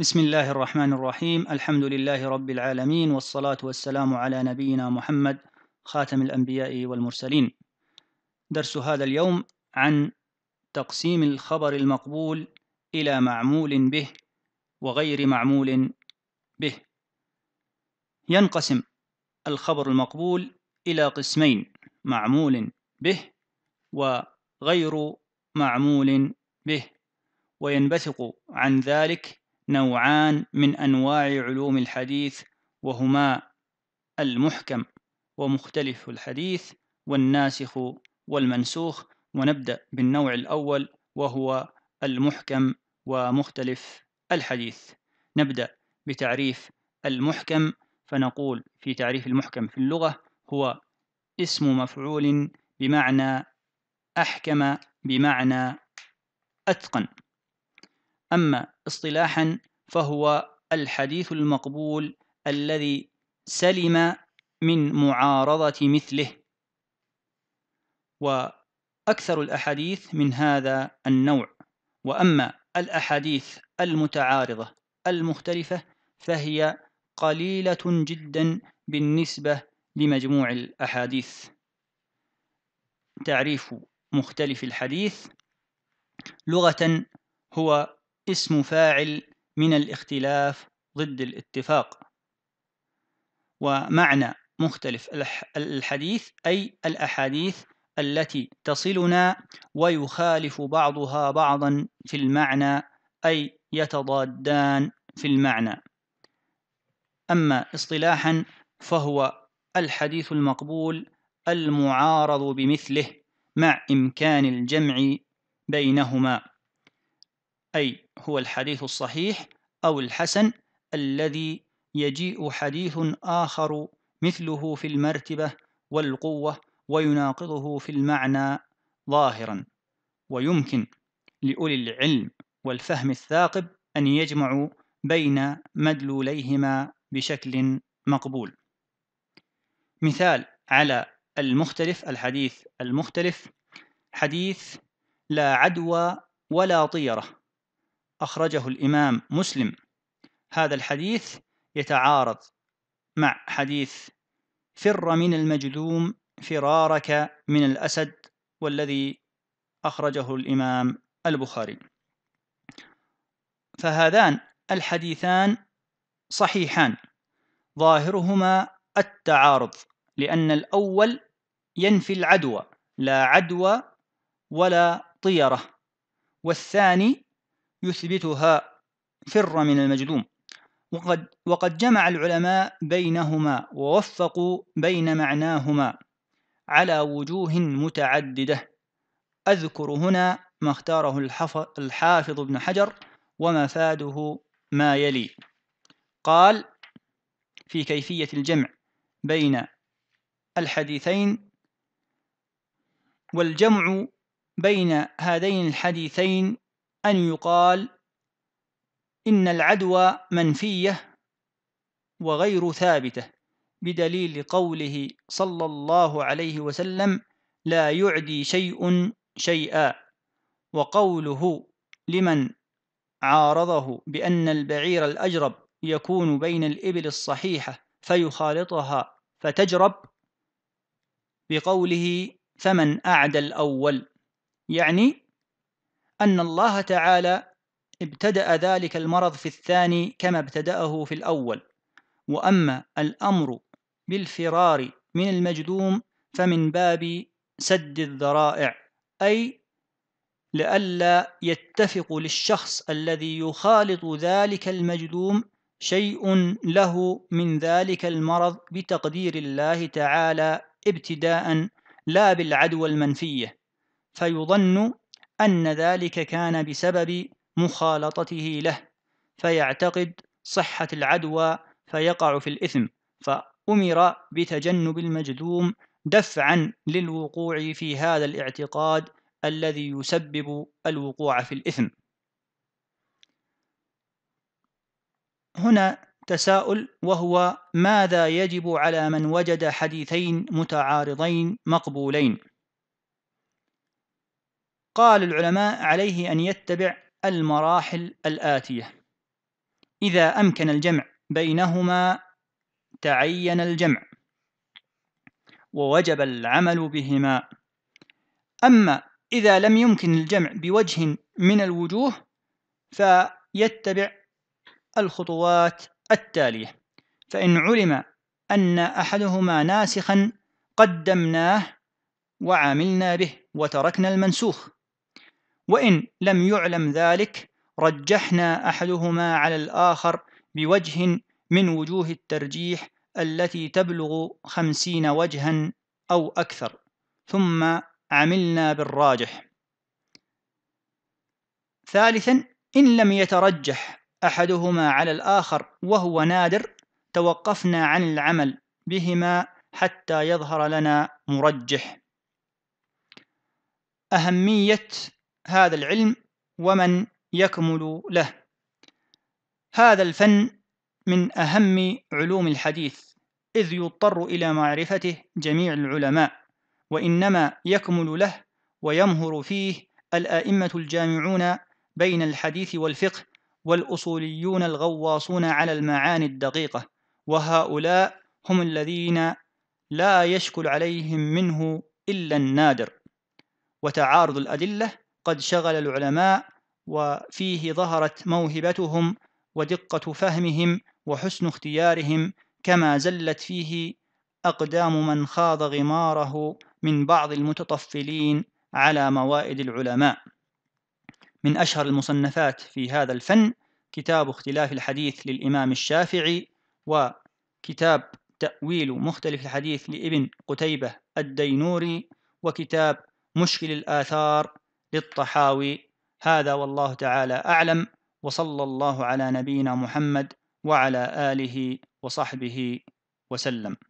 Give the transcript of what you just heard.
بسم الله الرحمن الرحيم الحمد لله رب العالمين والصلاة والسلام على نبينا محمد خاتم الأنبياء والمرسلين درس هذا اليوم عن تقسيم الخبر المقبول إلى معمول به وغير معمول به ينقسم الخبر المقبول إلى قسمين معمول به وغير معمول به وينبثق عن ذلك نوعان من أنواع علوم الحديث وهما المحكم ومختلف الحديث والناسخ والمنسوخ ونبدأ بالنوع الأول وهو المحكم ومختلف الحديث نبدأ بتعريف المحكم فنقول في تعريف المحكم في اللغة هو اسم مفعول بمعنى أحكم بمعنى أتقن أما اصطلاحا فهو الحديث المقبول الذي سلم من معارضة مثله وأكثر الأحاديث من هذا النوع وأما الأحاديث المتعارضة المختلفة فهي قليلة جدا بالنسبة لمجموع الأحاديث تعريف مختلف الحديث لغة هو اسم فاعل من الاختلاف ضد الاتفاق ومعنى مختلف الحديث أي الأحاديث التي تصلنا ويخالف بعضها بعضا في المعنى أي يتضادان في المعنى أما اصطلاحا فهو الحديث المقبول المعارض بمثله مع إمكان الجمع بينهما أي هو الحديث الصحيح أو الحسن الذي يجيء حديث آخر مثله في المرتبة والقوة ويناقضه في المعنى ظاهرا ويمكن لأولي العلم والفهم الثاقب أن يجمعوا بين مدلوليهما بشكل مقبول مثال على المختلف الحديث المختلف حديث لا عدوى ولا طيرة أخرجه الإمام مسلم هذا الحديث يتعارض مع حديث فر من المجذوم فرارك من الأسد والذي أخرجه الإمام البخاري فهذان الحديثان صحيحان ظاهرهما التعارض لأن الأول ينفي العدوى لا عدوى ولا طيرة والثاني يثبتها فر من المجذوم وقد, وقد جمع العلماء بينهما ووفقوا بين معناهما على وجوه متعددة أذكر هنا ما اختاره الحافظ ابن حجر ومفاده ما يلي قال في كيفية الجمع بين الحديثين والجمع بين هذين الحديثين أن يقال إن العدوى منفية وغير ثابتة بدليل قوله صلى الله عليه وسلم لا يعدي شيء شيئا وقوله لمن عارضه بأن البعير الأجرب يكون بين الإبل الصحيحة فيخالطها فتجرب بقوله فمن أعدى الأول يعني أن الله تعالى ابتدأ ذلك المرض في الثاني كما ابتدأه في الأول وأما الأمر بالفرار من المجدوم فمن باب سد الذرائع أي لئلا يتفق للشخص الذي يخالط ذلك المجدوم شيء له من ذلك المرض بتقدير الله تعالى ابتداء لا بالعدوى المنفيه فيظن أن ذلك كان بسبب مخالطته له فيعتقد صحة العدوى فيقع في الإثم فأمر بتجنب المجذوم دفعا للوقوع في هذا الاعتقاد الذي يسبب الوقوع في الإثم هنا تساؤل وهو ماذا يجب على من وجد حديثين متعارضين مقبولين قال العلماء عليه أن يتبع المراحل الآتية إذا أمكن الجمع بينهما تعين الجمع ووجب العمل بهما أما إذا لم يمكن الجمع بوجه من الوجوه فيتبع الخطوات التالية فإن علم أن أحدهما ناسخا قدمناه وعملنا به وتركنا المنسوخ وإن لم يعلم ذلك رجحنا أحدهما على الآخر بوجه من وجوه الترجيح التي تبلغ خمسين وجها أو أكثر ثم عملنا بالراجح ثالثا إن لم يترجح أحدهما على الآخر وهو نادر توقفنا عن العمل بهما حتى يظهر لنا مرجح أهمية هذا العلم ومن يكمل له هذا الفن من أهم علوم الحديث إذ يضطر إلى معرفته جميع العلماء وإنما يكمل له ويمهر فيه الآئمة الجامعون بين الحديث والفقه والأصوليون الغواصون على المعاني الدقيقة وهؤلاء هم الذين لا يشكل عليهم منه إلا النادر وتعارض الأدلة قد شغل العلماء وفيه ظهرت موهبتهم ودقة فهمهم وحسن اختيارهم كما زلت فيه أقدام من خاض غماره من بعض المتطفلين على موائد العلماء من أشهر المصنفات في هذا الفن كتاب اختلاف الحديث للإمام الشافعي وكتاب تأويل مختلف الحديث لابن قتيبة الدينوري وكتاب مشكل الآثار للطحاوي هذا والله تعالى أعلم وصلى الله على نبينا محمد وعلى آله وصحبه وسلم